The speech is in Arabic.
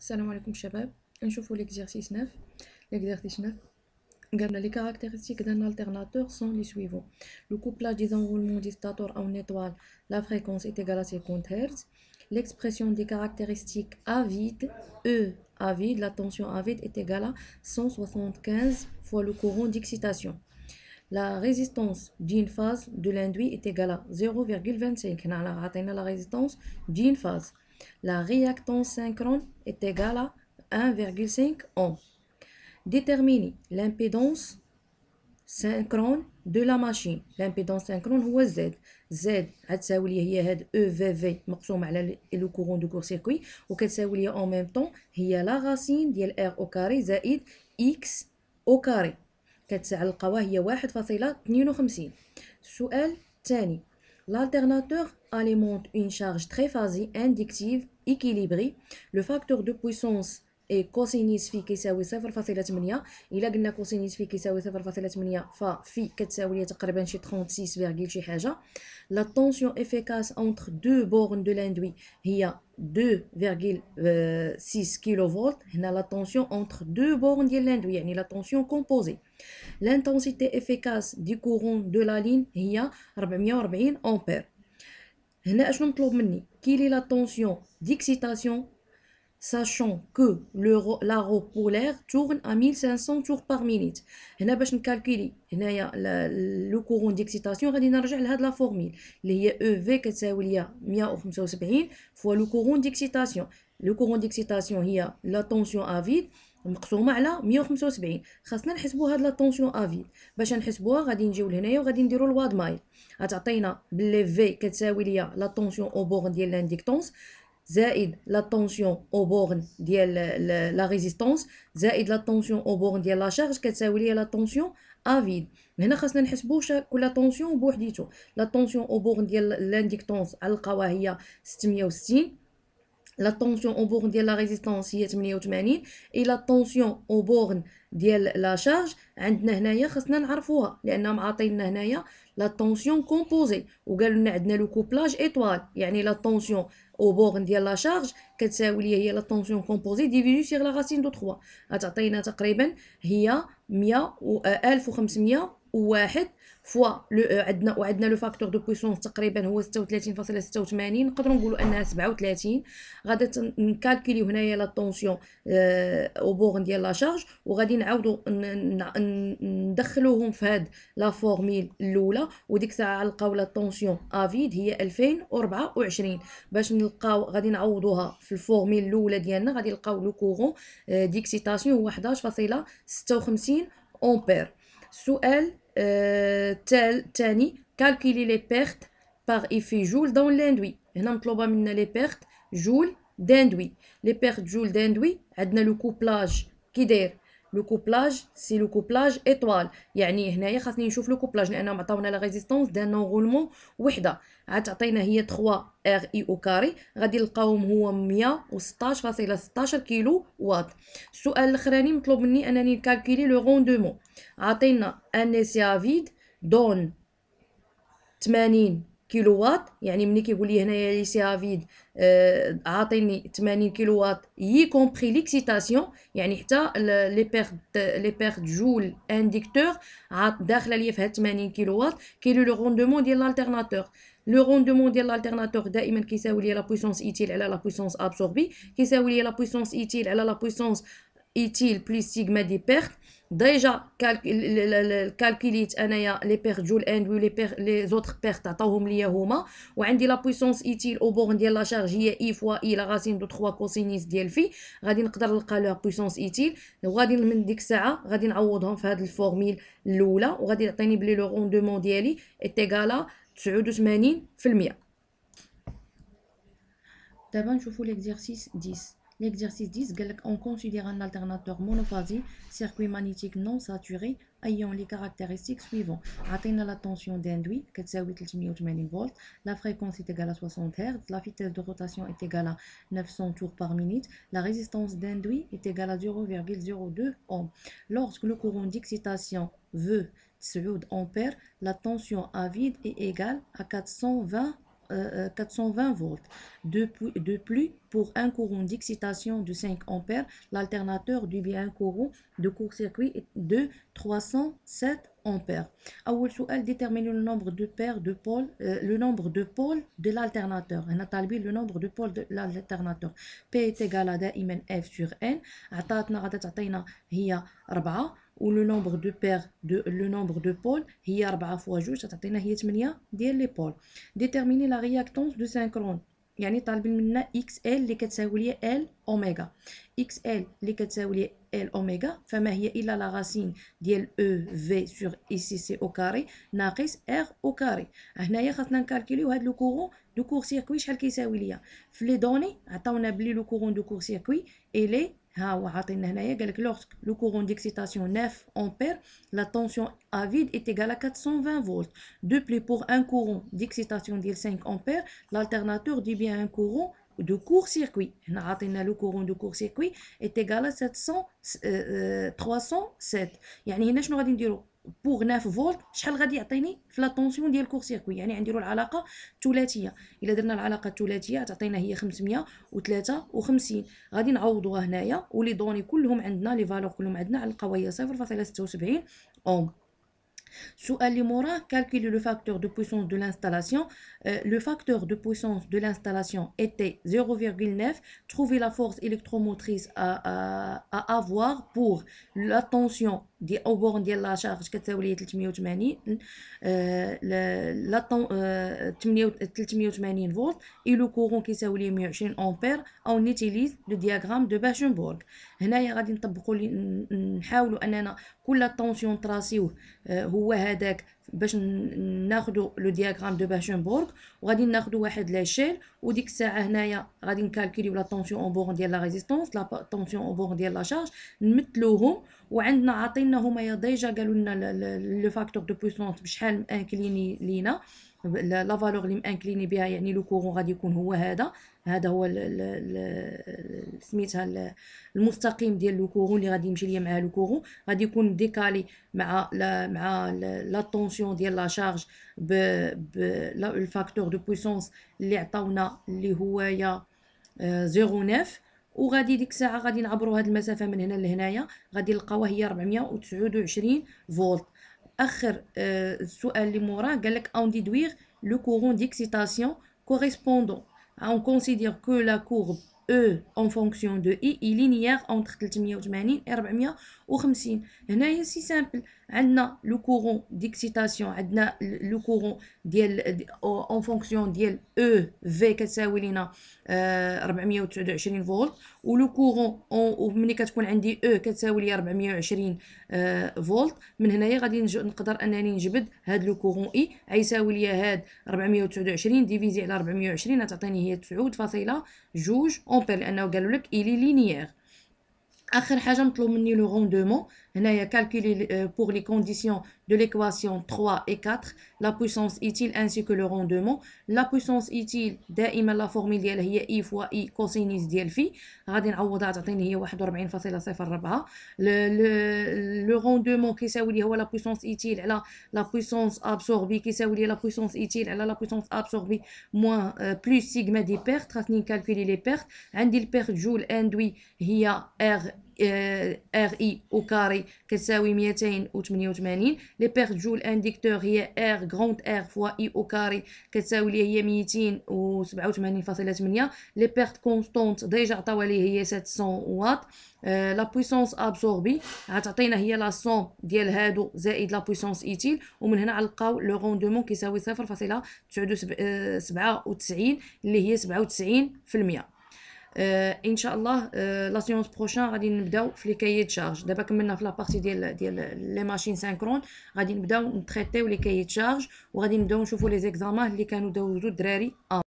Salam alaikum chebab, Je l'exercice 9 L'exercice 9 Les caractéristiques d'un alternateur sont les suivants Le couplage des enroulements d'un stator en étoile la fréquence est égale à à 50 Hz l'expression des caractéristiques à vide E à vide la tension à vide est égale à 175 fois le courant d'excitation. La résistance d'une phase de l'induit est égale à 0,25. La résistance d'une phase. La réactance synchrone est égale à 1,5 ohm. Déterminez l'impédance synchrone de la machine l'impéدانس سينكرون هو زد زد غتساوي لي هي هاد او في في مقسوم على لو كورون دو كور سيركوي وكتساوي لي اون ميم طون هي لا غاسين ديال ار او كاري زائد اكس او كاري كتعلقها هي واحد فاصلة 1.52 السؤال الثاني L'alternateur alimente une charge très phasée, inductive équilibrée, le facteur de puissance et cosinus phi qui s'est fait faciles cosinus phi qui s'est fait faciles phi qui s'est fait 36 virgule chez Haja la tension efficace entre deux bornes de l'induit il y 2,6 kV la tension entre deux bornes de l'endouille il la tension composée l'intensité efficace du courant de la ligne il y a 4,1 ampère il y a la tension d'excitation sachant que la roue polaire tourne à 1500 tours par minute. Et là, pour calculer le courant d'excitation, on va revenir à la formule. Le EV qui est égal à 175 fois le courant d'excitation. Le courant d'excitation est la tension à vide. مقسومة على 175 خاصنا نحسبوا هاد لاطونسيون افي باش نحسبوها غادي نجيو لهنايا وغادي نديرو الواد مايل غتعطينا بلي في كتساوي la tension au بور de لانديكتونس زائد لا طونسيون او بورن ديال لا ريزيستونس زائد لا طونسيون او بورن ديال لا شارج كتساوي ليا لا طونسيون افيد هنا خاصنا نحسبوا كل طونسيون بوحديتو لا طونسيون او بورن ديال لانديكتونس علقوها هي 660 لا طونسيون او بورن ديال لا ريزيستانس هي 88 اي لا طونسيون او بورن ديال لا شارج عندنا هنايا خصنا نعرفوها لانهم عاطينا هنايا لا طونسيون كومبوزي وقالوا لنا عندنا لو كوبلاج ايطوال يعني لا طونسيون او بورن ديال لا شارج كتساوي ليا هي لا طونسيون كومبوزي ديفيزي سيغ لا راسين دو 3 غتعطينا تقريبا هي 100 و 1500 آه، واحد فوا لو آه، عندنا وعندنا لو فاكتور دو بويسونس تقريبا هو 36.86 نقدروا نقولوا انها 37 غادي نكالكوليو هنايا لا طونسيون آه، او بورن ديال لا شارج وغادي نعاودوا ندخلوهم في هاد لا فورميل الاولى وديك الساعه نلقاو لا طونسيون افيد هي 2024 باش نلقاو غادي نعوضوها في الفورميل الاولى ديالنا غادي نلقاو لو كورون آه، ديكسيتاسيون هو 11.56 امبير Euh, tel Tani, calculer les pertes par effet joule dans Un Nous مطلوبه les pertes joule d'enduit. les pertes joule d'indui adna le couplage qui لو كوبلاج سي لو كوبلاج ايطوال يعني هنايا خاصني نشوف لو كوبلاج لانهم عطاونا لا ريزيستونس دان انغولمون وحده عاد تعطينا هي 3 ار اي او كاري غادي نلقاوهم هو 116.16 كيلو واط السؤال الاخراني مطلوب مني انني نكالكيلي لو روندومون عطينا ان سي افيد دون 80 كيلووات يعني ملي كيقول لي هنايا لي سي افيد آه عاطيني 80 كيلووات يي كومبري ليكسيتاسيون يعني حتى لي بير لي بير جول انديكتور داخله ليا فيها 80 كيلووات كيلو لو روندمون ديال الالترناتور لو روندمون ديال الالترناتور دائما كيساوي ليا لا بويسونس ايتيل على لا بويسونس ابسوربي كيساوي ليا لا بويسونس ايتيل على لا بويسونس ايتيل بلس سيغما دي بيرت déjà calculer les pertes joule et les, per, les autres pertes à taouhoum liya houma ou indi la puissance utile au bord de la charge y i fois i la racine de 3 cosinus d'il fi radin n'qdar l'qa la puissance utile ou radin l'min dik sa'a radin n'awodhom fad l'formule l'oula ou radin n'atteni blé le rendement d'yali est égal à 89% d'abord nous voyons l'exercice 10 L'exercice 10, on considère un alternateur monophasé, circuit magnétique non saturé, ayant les caractéristiques suivantes. Atteindre la tension d'induit, la fréquence est égale à 60 Hz, la vitesse de rotation est égale à 900 tours par minute, la résistance d'induit est égale à 0,02 ohm. Lorsque le courant d'excitation veut ampères, la tension à vide est égale à 420 euh, euh, volts. de plus, pour un courant d'excitation de 5 ampères, l'alternateur du bien courant de court-circuit de 307 ampères. A elle détermine le nombre de paires de pôles euh, le nombre de pôles de l'alternateur. a طالبين le nombre de pôles de l'alternateur. P est égal à F sur N. عطاتنا غادا تعطينا هي ou le nombre de paires de le nombre de pôles hiya 4 fois 2 تعطينا hiya 8 ديال pôles. Déterminer la réactance de synchrone يعني طالبين منا اكس ال اللي كتساوي ليا ال اوميغا اكس ال اللي كتساوي ليا ال اوميغا فما هي الا لا غاسين ديال او في سور اي سي سي او كاري ناقص ار او كاري هنايا خاصنا نكالكوليو هاد لو كورون دو كور سيركوي شحال كيساوي ليا في لي دوني عطاونا بلي لو كورون دو كور سيركوي الي lorsque le courant d'excitation 9 A, la tension à vide est égale à 420 volts de plus pour un courant d'excitation de 5 A, l'alternateur dit bien un courant de court-circuit. Le courant de court-circuit est égal à 700, 307. بوغ 9 فولت شحال غادي يعطيني في لاطونسيون ديال الكور سيركوي يعني نديرو العلاقه ثلاثيه الا درنا العلاقه الثلاثيه تعطينا هي 553 غادي نعوضوها هنايا ولي دوني كلهم عندنا لي فالور كلهم عندنا على القويه 0.76 اوم sous Alimora, calculez le facteur de puissance de l'installation. le facteur de puissance de l'installation était 0,9. Trouver la force électromotrice à, avoir pour la tension au bord de la charge qui est la, 380 volts et le courant qui 120 ampères on utilise le diagramme de Bachenborg هنايا غادي نطبقوا نحاولوا اننا كل de هو هذاك باش ناخذ لو دياغرام دو باشنبورغ وغادي ناخذ واحد لاشيل وديك الساعه هنايا غادي نكالكوليو لا طونسيون اون بورن ديال لا ريزيستونس لا طونسيون اون بورن ديال لا شارج نمثلوهم وعندنا عاطينا هما ديجا قالوا لنا لو فاكتور دو بوسونس بشحال مانكليني لينا لا فالور اللي مانكليني بها يعني لو كورون غادي يكون هو هذا هذا هو سميتها المستقيم ديال لو كورون اللي غادي يمشي ليا مع لو كورون غادي يكون ديكالي مع لا مع لا طونسيون ديال لا شارج ب الفاكتور دو بويسونس اللي عطاونا اللي هو يا 09 آه، وغادي ديك الساعه غادي نعبروا هذه المسافه من هنا لهنايا غادي نلقاوها هي 429 فولت en déduire le courant d'excitation correspondant. On considère que la courbe E en fonction de I est linéaire entre Kaltimia, Tumani, Erbemia ou Khamsin. C'est aussi simple. عندنا لو كورون ديكسيتاسيون عندنا لو كورون ديال اون فونكسيون ديال او e, في كتساوي لينا 429 آه، فولت ولو كورون ملي كتكون عندي او e كتساوي لي 420 آه، فولت من هنايا غادي نقدر انني نجبد هاد لو كورون اي غيساوي لي هاد 429 ديفيزي على 420 غتعطيني هي 9.2 امبير لانه قالوا لك الي لينيير اخر حاجه مطلوب مني لو روندومون a calculé euh, pour les conditions de l'équation 3 et 4, la puissance utile ainsi que le rendement. La puissance utile, d'aïm la formule est i fois i cosinus d'elle phi. Le rendement qui s'ouli, la puissance utile, la, la puissance absorbée qui s'ouli, la puissance utile, la, la puissance absorbée moins euh, plus sigma des pertes. a calculer les pertes. Andil perte joule induit, r ار اي او كاري كتساوي 288 لي بير جول انديكتور هي ار غروند ار فوا اي او كاري كتساوي لي هي 287.8 لي بيرت كونستونت ديجا عطاوها لي هي 700 واط لا بويسونس ابسوربي غتعطينا هي لا سون ديال هادو زائد لا بويسونس ايتيل ومن هنا غنلقاو لو روندومون كيساوي 0.97 آه، اللي هي 97% آه، ان شاء الله آه، لا سيونس بروشان غادي نبداو في لي كايي شارج دابا كملنا في بارتي ديال ديال لي ماشين سينكرون غادي نبداو نتريتيو لي كايي شارج وغادي نبداو نشوفو لي زيكزامان اللي كانوا داوزو الدراري